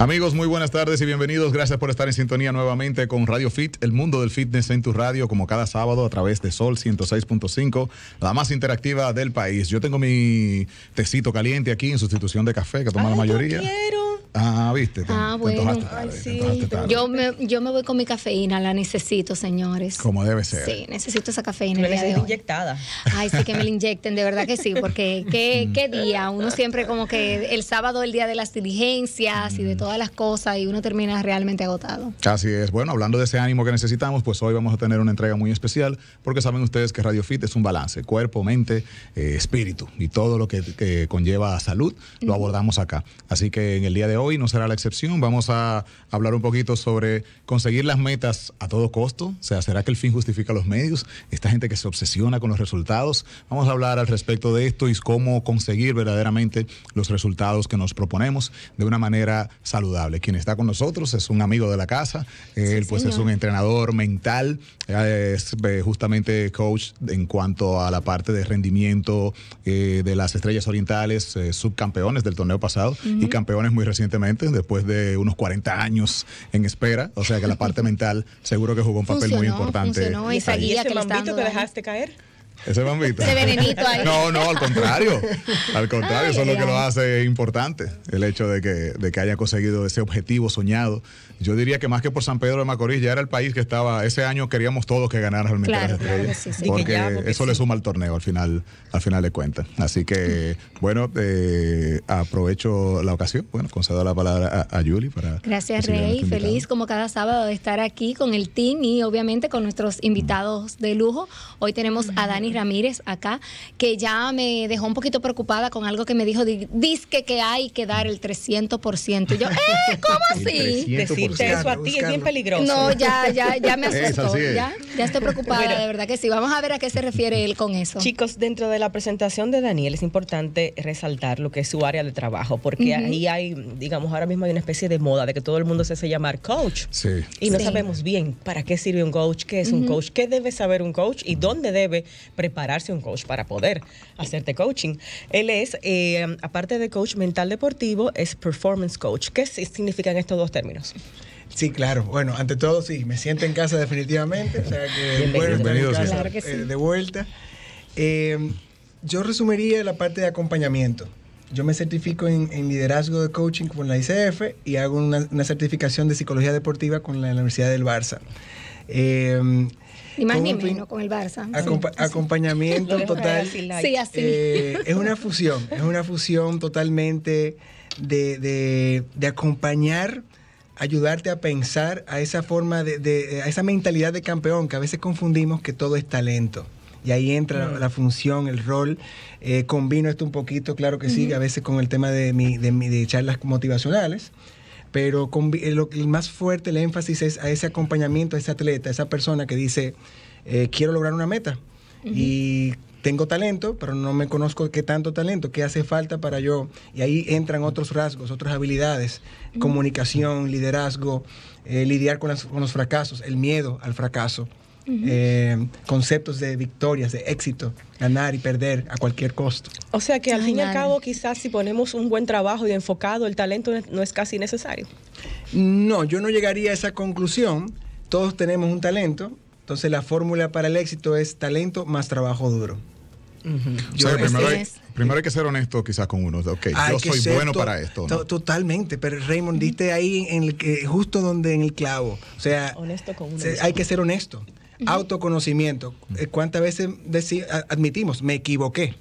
Amigos, muy buenas tardes y bienvenidos. Gracias por estar en sintonía nuevamente con Radio Fit, el mundo del fitness en tu radio, como cada sábado a través de Sol 106.5, la más interactiva del país. Yo tengo mi tecito caliente aquí en sustitución de café que toma la mayoría. Ah, viste. ah, bueno. yo, me, yo me voy con mi cafeína, la necesito, señores. Como debe ser. Sí, necesito esa cafeína. Me la inyectada. Ay, sí, que me la inyecten, de verdad que sí, porque qué, mm. qué día. Uno siempre como que el sábado es el día de las diligencias y de mm. todas las cosas y uno termina realmente agotado. Así es. Bueno, hablando de ese ánimo que necesitamos, pues hoy vamos a tener una entrega muy especial porque saben ustedes que Radio Fit es un balance, cuerpo, mente, eh, espíritu y todo lo que, que conlleva salud lo abordamos acá. Así que en el día de hoy hoy no será la excepción. Vamos a hablar un poquito sobre conseguir las metas a todo costo. O sea, ¿será que el fin justifica los medios? Esta gente que se obsesiona con los resultados. Vamos a hablar al respecto de esto y cómo conseguir verdaderamente los resultados que nos proponemos de una manera saludable. Quien está con nosotros es un amigo de la casa. Él pues es un entrenador mental, es eh, justamente coach en cuanto a la parte de rendimiento eh, de las estrellas orientales, eh, subcampeones del torneo pasado y campeones muy recientes después de unos 40 años en espera. O sea que la parte mental seguro que jugó un papel muy importante. Funcionó, esa guía que, que dejaste caer. Ese bambito Ese venenito ahí. No, no, al contrario. Al contrario, eso es lo que lo hace importante, el hecho de que, de que haya conseguido ese objetivo soñado. Yo diría que más que por San Pedro de Macorís, ya era el país que estaba, ese año queríamos todos que ganara realmente las Porque, eso le suma al torneo al final, al final de cuentas. Así que, bueno, eh, aprovecho la ocasión. Bueno, concedo la palabra a, a Julie para. Gracias, Rey. Feliz como cada sábado de estar aquí con el team y obviamente con nuestros invitados de lujo. Hoy tenemos a Dani Ramírez acá, que ya me dejó un poquito preocupada con algo que me dijo, dizque que hay que dar el 300%. Y yo, eh, ¿Cómo así? Decirte eso a ti es bien peligroso. No, ya, ya, ya me asustó. ya, ya estoy preocupada, de verdad que sí. Vamos a ver a qué se refiere él con eso. Chicos, dentro de la presentación de Daniel es importante resaltar lo que es su área de trabajo, porque ahí hay, digamos, ahora mismo hay una especie de moda de que todo el mundo se hace llamar coach. Sí. Y no sabemos bien para qué sirve un coach, qué es un coach, qué debe saber un coach y dónde debe prepararse un coach para poder hacerte coaching. Él es, eh, aparte de coach mental deportivo, es performance coach. ¿Qué significan estos dos términos? Sí, claro. Bueno, ante todo, sí, me siento en casa definitivamente. O sea que eh, de vuelta. Eh, yo resumiría la parte de acompañamiento. Yo me certifico en, liderazgo de coaching con la ICF y hago una, certificación de psicología deportiva con la Universidad del Barça. Eh, ni más ni menos, con el Barça. Acompañamiento total. Sí, así. Eh, es una fusión, es una fusión totalmente de, acompañar ayudarte a pensar a esa forma de, a esa mentalidad de campeón que a veces confundimos que todo es talento y ahí entra la, mm. función, el rol. Eh, combino esto un poquito, claro que sí, a veces con el tema de, mi, de, de charlas motivacionales, pero eh, lo, el más fuerte, el énfasis es a ese acompañamiento, a ese atleta, a esa persona que dice, eh, quiero lograr una meta y tengo talento, pero no me conozco qué tanto talento, qué hace falta para yo. Y ahí entran otros rasgos, otras habilidades, comunicación, liderazgo, eh, lidiar con, los fracasos, el miedo al fracaso. Eh, conceptos de victorias, de éxito, ganar y perder a cualquier costo. O sea que al fin y al cabo quizás si ponemos un buen trabajo y enfocado, el talento no es casi necesario. No, yo no llegaría a esa conclusión. Todos tenemos un talento, entonces la fórmula para el éxito es talento más trabajo duro. primero, hay, que ser honesto quizás con uno. yo soy bueno para esto. totalmente, pero Raymond, diste ahí en el que, justo donde en el clavo. O sea, honesto con uno hay que ser honesto. Autoconocimiento. Eh, ¿Cuántas veces admitimos, me equivoqué?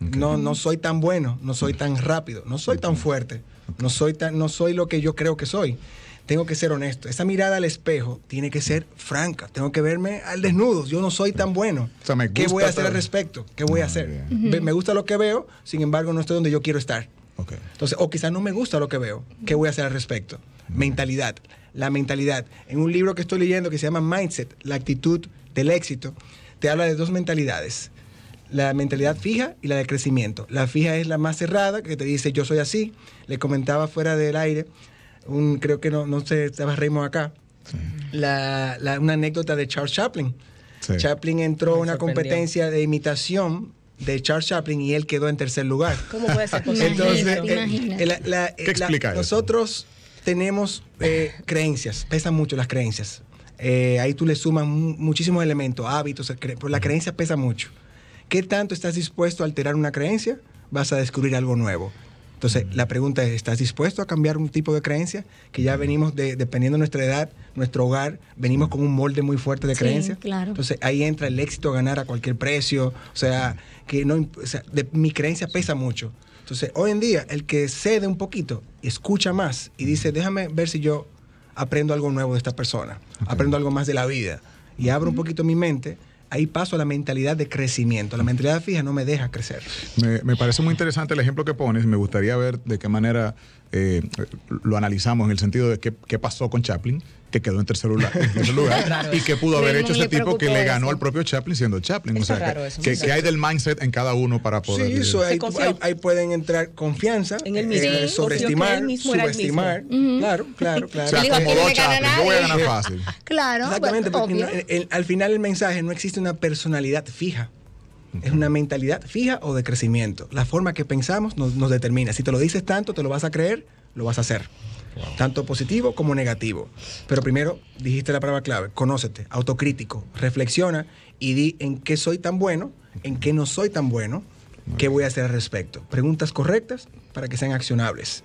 No, no soy tan bueno, no soy tan rápido, no soy tan fuerte, no soy, tan, no soy lo que yo creo que soy. Tengo que ser honesto. Esa mirada al espejo tiene que ser franca. Tengo que verme al desnudo. Yo no soy tan bueno. ¿Qué voy a hacer al respecto? ¿Qué voy a ah, hacer? Me gusta lo que veo, sin embargo, no estoy donde yo quiero estar. Entonces, o quizás no me gusta lo que veo. ¿Qué voy a hacer al respecto? mentalidad. La mentalidad. En un libro que estoy leyendo que se llama Mindset, la actitud del éxito, te habla de dos mentalidades. La mentalidad fija y la de crecimiento. La fija es la más cerrada, que te dice yo soy así. Le comentaba fuera del aire, un, creo que no, no sé, estaba acá, una anécdota de Charles Chaplin. Chaplin entró a una competencia de imitación de Charles Chaplin y él quedó en tercer lugar. ¿Cómo puede ser Entonces, la, nosotros tenemos eh, creencias, pesan mucho las creencias. Eh, ahí tú le sumas muchísimos elementos, hábitos, pero la creencia pesa mucho. ¿Qué tanto estás dispuesto a alterar una creencia? Vas a descubrir algo nuevo. Entonces, la pregunta es, ¿estás dispuesto a cambiar un tipo de creencia? Que ya venimos, de, dependiendo de nuestra edad, nuestro hogar, venimos con un molde muy fuerte de creencia. claro. Entonces, ahí entra el éxito a ganar a cualquier precio. O sea, que no, o mi creencia pesa mucho. Entonces, hoy en día, el que cede un poquito, escucha más y dice, déjame ver si yo aprendo algo nuevo de esta persona, aprendo algo más de la vida y abro un poquito mi mente, ahí paso a la mentalidad de crecimiento. La mentalidad fija no me deja crecer. Me, me, parece muy interesante el ejemplo que pones. Me gustaría ver de qué manera eh, lo analizamos en el sentido de qué, qué pasó con Chaplin, que quedó en tercer lugar, y que pudo haber hecho ese tipo que le ganó al propio Chaplin siendo Chaplin. o sea, que, hay del mindset en cada uno para poder. Sí, ahí, pueden entrar confianza, en el eh, eh, sobreestimar, subestimar. Claro, claro, claro. O fácil. Claro. Exactamente, pues, porque al final el mensaje no existe una personalidad fija. Es una mentalidad fija o de crecimiento. La forma que pensamos nos, determina. Si te lo dices tanto, te lo vas a creer, lo vas a hacer. Tanto positivo como negativo. Pero primero dijiste la palabra clave, conócete, autocrítico, reflexiona y di en qué soy tan bueno, en qué no soy tan bueno, qué voy a hacer al respecto. Preguntas correctas para que sean accionables.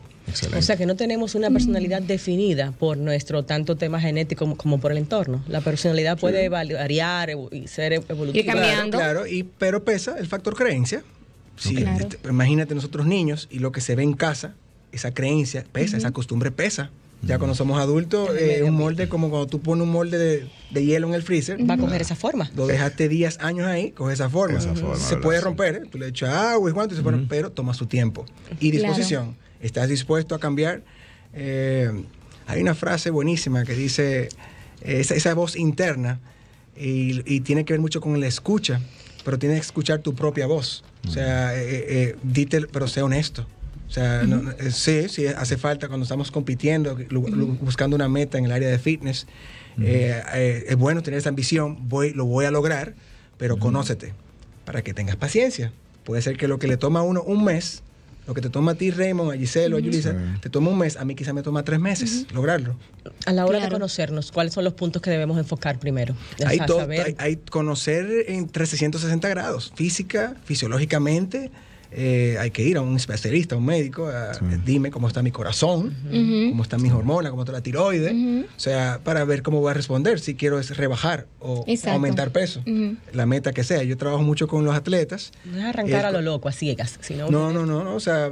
O sea que no tenemos una personalidad definida por nuestro tanto tema genético como, por el entorno. La personalidad puede variar y ser evolutiva. Y cambiando. Claro, y, pero pesa el factor creencia. Este, imagínate nosotros niños y lo que se ve en casa, esa creencia pesa, esa costumbre pesa. Ya cuando somos adultos, eh, un molde como cuando tú pones un molde de, hielo en el freezer. Va a coger esa forma. Lo dejaste 10 años ahí, coge esa forma. se puede romper, tú le echas agua y cuánto, pero toma su tiempo y disposición. ¿Estás dispuesto a cambiar? Eh, hay una frase buenísima que dice, eh, esa, voz interna, y, tiene que ver mucho con la escucha, pero tienes que escuchar tu propia voz. O sea, eh, eh pero sé honesto. O sea, sí, sí, hace falta cuando estamos compitiendo, buscando una meta en el área de fitness. es bueno tener esa ambición, voy, lo voy a lograr, pero conócete para que tengas paciencia. Puede ser que lo que le toma a uno un mes, lo que te toma a ti, Raymond, a Giselo, a Yulisa, te toma un mes, a mí quizá me toma tres meses lograrlo. A la hora de conocernos, ¿cuáles son los puntos que debemos enfocar primero? Hay, hay, hay conocer en 360 grados, física, fisiológicamente, eh, hay que ir a un especialista, a un médico, dime cómo está mi corazón, cómo están mis hormonas, cómo está la tiroides, o sea, para ver cómo voy a responder, si quiero rebajar o aumentar peso, la meta que sea. Yo trabajo mucho con los atletas. No es arrancar eh, a lo loco, a ciegas. Sino no, no, no, o sea,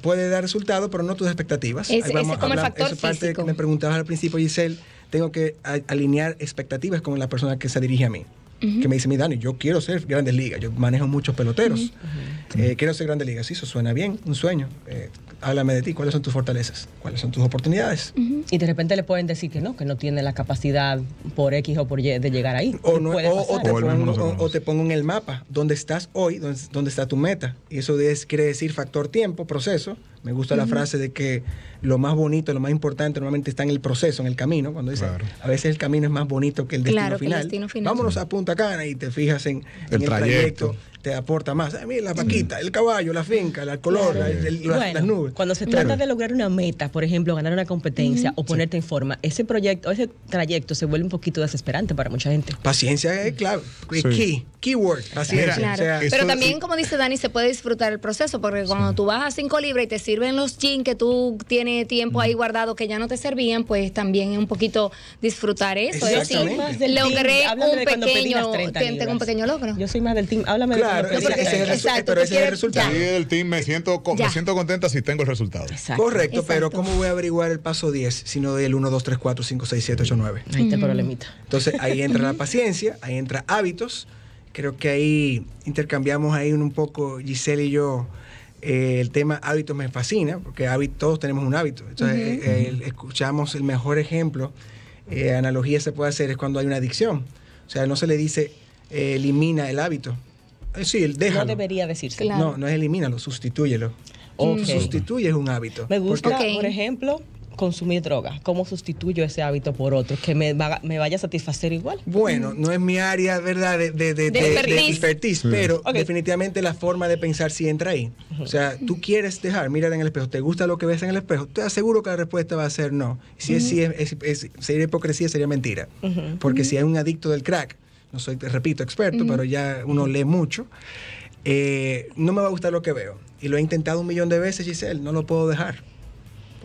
puede dar resultado, pero no tus expectativas. ese es como el factor esa parte que me preguntabas al principio, Giselle, tengo que alinear expectativas con la persona que se dirige a mí que me dice, mi Dani, yo quiero ser grandes ligas, yo manejo muchos peloteros, eh, quiero ser grandes ligas, sí, eso suena bien, un sueño, eh, háblame de ti, cuáles son tus fortalezas, cuáles son tus oportunidades. Y de repente le pueden decir que no, que no tiene la capacidad por X o por Y de llegar ahí. O, o, te, pongo, en el mapa, dónde estás hoy, dónde, está tu meta, y eso es, quiere decir factor tiempo, proceso me gusta la frase de que lo más bonito, lo más importante normalmente está en el proceso, en el camino. Cuando dice a veces el camino es más bonito que el destino, final. Vámonos a Punta Cana y te fijas en el, trayecto aporta más. A mí la vaquita, el caballo, la finca, el color, las nubes. Cuando se trata de lograr una meta, por ejemplo, ganar una competencia o ponerte en forma, ese proyecto, ese trayecto se vuelve un poquito desesperante para mucha gente. Paciencia es clave, key, keyword, Pero también, como dice Dani, se puede disfrutar el proceso, porque cuando tú vas a cinco libras y te sirven los jeans que tú tienes tiempo ahí guardado que ya no te servían, pues también es un poquito disfrutar eso. Yo decir logré pequeño, un pequeño logro. Yo soy más del team, háblame de ese es el, pero el resultado. El team me siento, siento contenta si tengo el resultado. Correcto, pero ¿cómo voy a averiguar el paso 10 si no del 1, 2, 3, 4, 5, 6, 7, 8, 9? Ahí está problemita. Entonces ahí entra la paciencia, ahí entra hábitos. Creo que ahí intercambiamos ahí un poco Giselle y yo. Eh, el tema hábitos me fascina, porque todos tenemos un hábito. Entonces, eh, escuchamos el mejor ejemplo, eh, analogía se puede hacer, es cuando hay una adicción. O sea, no se le dice eh, elimina el hábito, eh, no debería decirse. No, no es elimínalo, sustitúyelo. O Sustituyes un hábito. Me gusta, por ejemplo, consumir drogas? ¿Cómo sustituyo ese hábito por otro que me, vaya a satisfacer igual? Bueno, no es mi área, ¿verdad? De, de, expertise, mm. pero definitivamente la forma de pensar sí entra ahí. O sea, tú quieres dejar, mirar en el espejo, ¿te gusta lo que ves en el espejo? Te aseguro que la respuesta va a ser no. Si es sí, es, sería hipocresía, sería mentira. Porque si hay un adicto del crack, no soy, repito, experto, pero ya uno lee mucho, eh, no me va a gustar lo que veo. Y lo he intentado un millón de veces, Giselle, no lo puedo dejar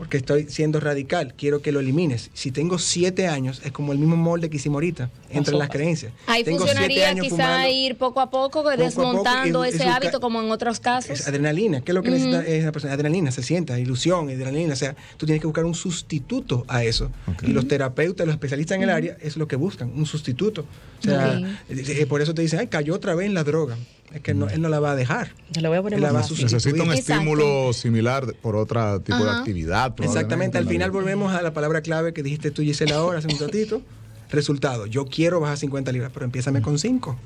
porque estoy siendo radical, quiero que lo elimines. Si tengo siete años, es como el mismo molde que hicimos ahorita, entre las creencias. Ahí funcionaría quizá ir poco a poco desmontando ese hábito como en otros casos. adrenalina, ¿qué es lo que necesita esa persona? Adrenalina, se sienta, ilusión, adrenalina, o sea, tú tienes que buscar un sustituto a eso. Y los terapeutas, los especialistas en el área, es lo que buscan, un sustituto. Eh, eh, por eso te dicen, ay, cayó otra vez en la droga es que él no la va a dejar. Necesita un estímulo similar por otro tipo de actividad. Exactamente. Al final volvemos a la palabra clave que dijiste tú, Gisela, ahora hace un ratito. Resultado, yo quiero bajar 50 libras, pero empiézame con 5.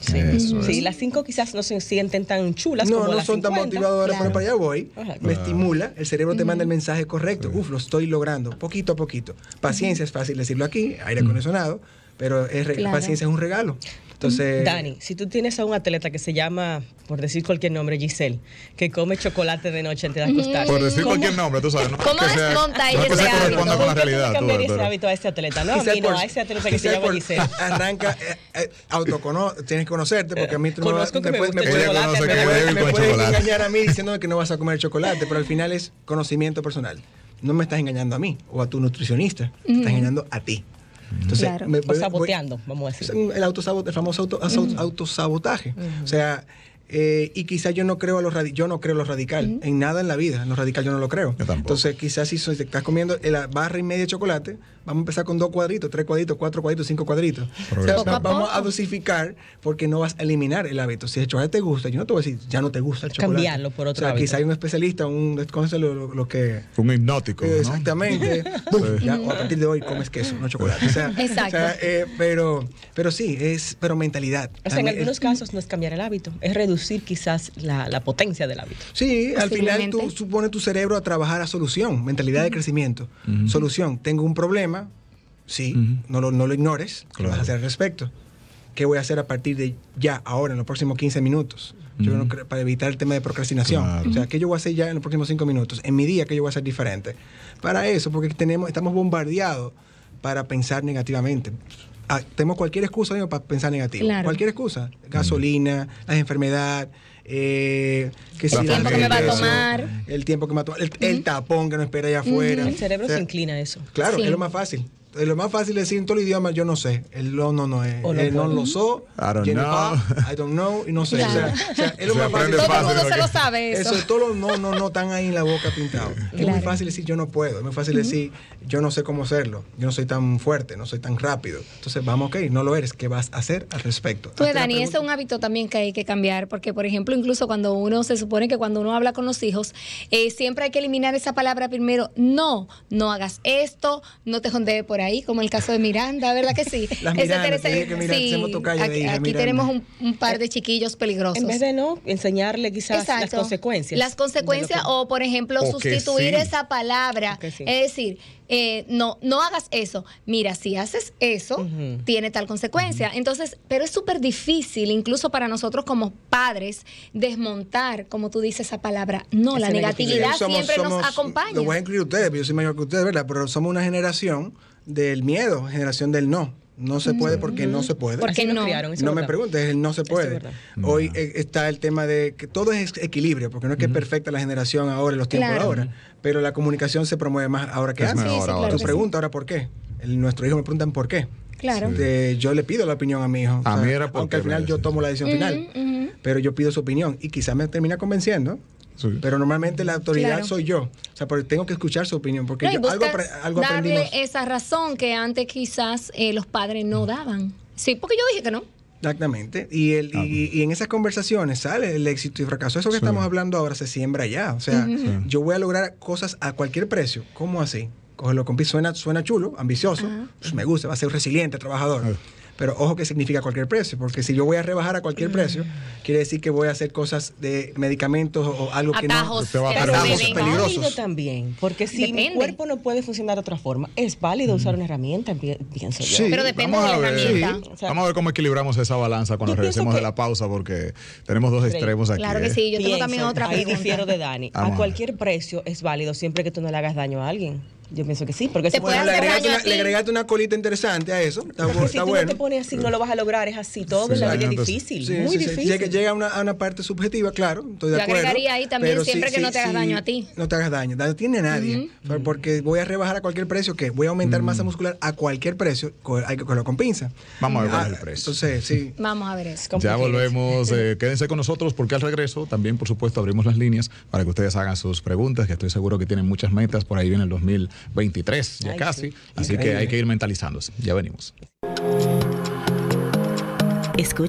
Sí, las 5 quizás no se sienten tan chulas. No, no son tan motivadoras, pero para allá voy. Me estimula, el cerebro te manda el mensaje correcto. Uf, lo estoy logrando, poquito a poquito. Paciencia, es fácil decirlo aquí, aire acondicionado, pero es paciencia es un regalo. Entonces, Dani, si tú tienes a un atleta que se llama, por decir cualquier nombre, Giselle, que come chocolate de noche antes de acostarse. Por decir cualquier nombre, tú sabes. No ¿Cómo desmonta ese, hábito? Con la ese hábito a este atleta? No, a mí no, a ese atleta que se llama Giselle. Arranca, eh, eh, tienes que conocerte, porque a mí tú me, puedes engañar a mí diciéndome que no vas a comer chocolate, pero al final es conocimiento personal. No me estás engañando a mí o a tu nutricionista, estás engañando a ti. Entonces, o saboteando, vamos a decir. El, famoso autosabotaje. O sea, eh, y quizás yo no creo a los yo no creo los radical en nada en la vida los radical yo no lo creo entonces quizás si estás comiendo eh, la barra y media de chocolate vamos a empezar con dos cuadritos tres cuadritos cuatro cuadritos cinco cuadritos vamos a dosificar porque no vas a eliminar el hábito si el chocolate te gusta yo no te voy a decir ya no te gusta el chocolate cambiarlo por otro o quizás hay un especialista un lo, lo, que un hipnótico exactamente a partir de hoy comes queso no chocolate Exacto. Eh, pero sí es pero mentalidad o sea, en algunos casos no es cambiar el hábito es reducir quizás la, potencia del hábito. Sí, al final tú supones tu cerebro a trabajar a solución, mentalidad de crecimiento. Solución, tengo un problema, sí, no, lo, no lo ignores, vas a hacer al respecto? ¿Qué voy a hacer a partir de ya, ahora, en los próximos 15 minutos? para evitar el tema de procrastinación. O sea, ¿qué yo voy a hacer ya en los próximos 5 minutos? En mi día, ¿qué yo voy a hacer diferente? Para eso, porque tenemos, estamos bombardeados para pensar negativamente. Ah, tenemos cualquier excusa para pensar negativo. Cualquier excusa. Gasolina, la enfermedad eh, el, tiempo que me va a tomar. el tiempo que me va a El, tapón que no espera allá afuera. El cerebro se inclina a eso. Claro, es lo más fácil. Eh, lo más fácil es decir en todo el idioma, yo no sé. El no no eh, no es. Eh, el no lo so. I don't know. I don't know. Y no sé. O sea, es lo más fácil. Todo el mundo se lo sabe eso. todos los no, no, no están ahí en la boca pintado, Es muy fácil decir yo no puedo. Es muy fácil decir yo no sé cómo hacerlo. Yo no soy tan fuerte, no soy tan rápido. Entonces, vamos, ok, no lo eres. ¿Qué vas a hacer al respecto? Pues, Dani, eso es un hábito también que hay que cambiar. Porque, por ejemplo, incluso cuando uno se supone que cuando uno habla con los hijos, eh, siempre hay que eliminar esa palabra primero. No, no hagas esto, no te jondees por ahí, como el caso de Miranda, ¿verdad que sí? aquí, tenemos un, par de eh, chiquillos peligrosos. En vez de no enseñarle quizás las consecuencias. Las consecuencias o, por ejemplo, sustituir esa palabra. Es decir, eh, no, no hagas eso. Mira, si haces eso, tiene tal consecuencia. Entonces, pero es súper difícil, incluso para nosotros como padres, desmontar, como tú dices esa palabra, no, la negatividad siempre nos acompaña. Lo voy a incluir ustedes, yo soy mayor que ustedes, ¿verdad? Pero somos una generación del miedo, generación del no. No se puede porque no se puede. Porque no. no me preguntes, no se puede. Hoy e, está el tema de que todo es equilibrio, porque no es que es perfecta la generación ahora, los tiempos ahora, pero la comunicación se promueve más ahora que antes. Sí, sí, claro tu pregunta ahora, ¿por qué? El, nuestro hijo me preguntan por qué. Claro. yo le pido la opinión a mi hijo. porque al final yo tomo la decisión final, pero yo pido su opinión y quizás me termina convenciendo pero normalmente la autoridad soy yo. O sea, porque tengo que escuchar su opinión, porque yo algo, algo darle esa razón que antes quizás eh, los padres no daban. Sí, porque yo dije que no. Exactamente. Y, el, y, en esas conversaciones sale el éxito y fracaso. Eso que estamos hablando ahora se siembra ya. O sea, yo voy a lograr cosas a cualquier precio. ¿Cómo así? lo con Suena, suena chulo, ambicioso. Pues me gusta, va a ser resiliente, trabajador. Pero ojo que significa cualquier precio, porque si yo voy a rebajar a cualquier mm. precio, quiere decir que voy a hacer cosas de medicamentos o algo que no. Pero atajos es válido también, porque si el cuerpo no puede funcionar de otra forma, es válido usar una mm. herramienta, pienso yo. Sí, pero depende de la herramienta. Vamos a ver cómo equilibramos esa balanza cuando regresemos de la pausa, porque tenemos dos extremos aquí. Claro que ¿eh? sí, yo tengo también otra pregunta. Ahí difiero de Dani. a cualquier precio es válido siempre que tú no le hagas daño a alguien. Yo pienso que sí, porque si bueno, le, agregaste una, colita interesante a eso. si tú no te pones así, no lo vas a lograr, es así. Todo es difícil, muy difícil. Llega, llega a, una, parte subjetiva, claro, estoy Yo agregaría ahí también siempre que no te hagas daño a ti. No te hagas daño, daño tiene nadie. Porque voy a rebajar a cualquier precio, que Voy a aumentar masa mm. muscular a cualquier precio, hay que cogerlo con pinza. Vamos a ver cuál el ah, precio. Entonces, sí. Vamos a ver eso. Ya volvemos, eh, quédense con nosotros porque al regreso también, por supuesto, abrimos las líneas para que ustedes hagan sus preguntas, que estoy seguro que tienen muchas metas, por ahí viene el 2000. 23 ya casi. Así que hay que ir mentalizándose. Ya venimos.